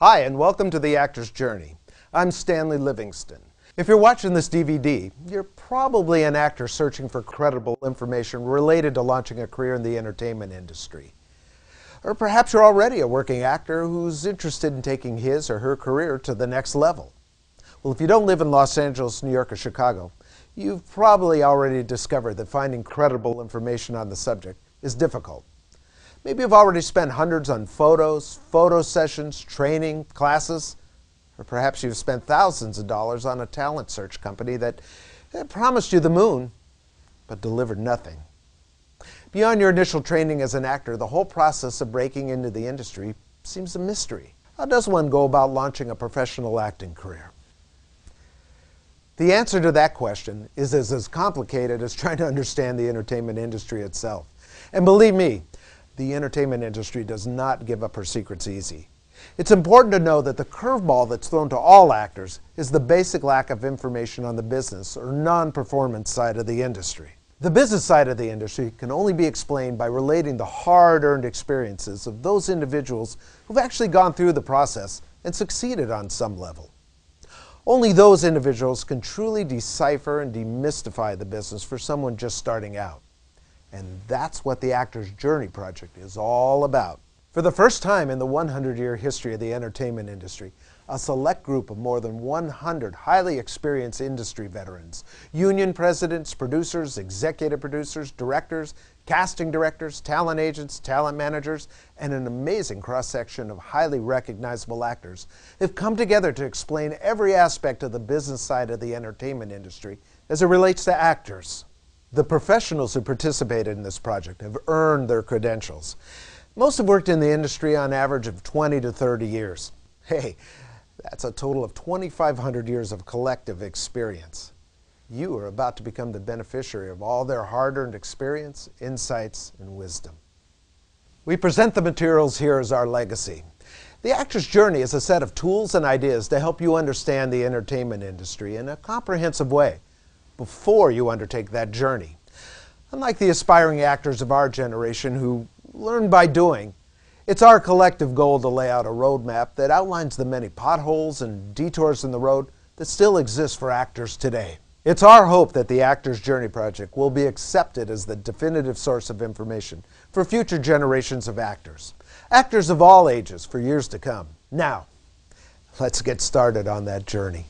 Hi, and welcome to The Actor's Journey. I'm Stanley Livingston. If you're watching this DVD, you're probably an actor searching for credible information related to launching a career in the entertainment industry. Or perhaps you're already a working actor who's interested in taking his or her career to the next level. Well, if you don't live in Los Angeles, New York, or Chicago, you've probably already discovered that finding credible information on the subject is difficult. Maybe you've already spent hundreds on photos, photo sessions, training, classes, or perhaps you've spent thousands of dollars on a talent search company that, promised you the moon but delivered nothing. Beyond your initial training as an actor, the whole process of breaking into the industry seems a mystery. How does one go about launching a professional acting career? The answer to that question is as complicated as trying to understand the entertainment industry itself. And believe me, the entertainment industry does not give up her secrets easy. It's important to know that the curveball that's thrown to all actors is the basic lack of information on the business or non performance side of the industry. The business side of the industry can only be explained by relating the hard earned experiences of those individuals who've actually gone through the process and succeeded on some level. Only those individuals can truly decipher and demystify the business for someone just starting out. And that's what the Actor's Journey Project is all about. For the first time in the 100 year history of the entertainment industry, a select group of more than 100 highly experienced industry veterans, union presidents, producers, executive producers, directors, casting directors, talent agents, talent managers, and an amazing cross section of highly recognizable actors have come together to explain every aspect of the business side of the entertainment industry as it relates to actors. The professionals who participated in this project have earned their credentials. Most have worked in the industry on average of 20 to 30 years. Hey, that's a total of 2,500 years of collective experience. You are about to become the beneficiary of all their hard-earned experience, insights, and wisdom. We present the materials here as our legacy. The Actor's Journey is a set of tools and ideas to help you understand the entertainment industry in a comprehensive way before you undertake that journey. Unlike the aspiring actors of our generation who learn by doing, it's our collective goal to lay out a roadmap that outlines the many potholes and detours in the road that still exist for actors today. It's our hope that the Actors Journey Project will be accepted as the definitive source of information for future generations of actors, actors of all ages for years to come. Now, let's get started on that journey.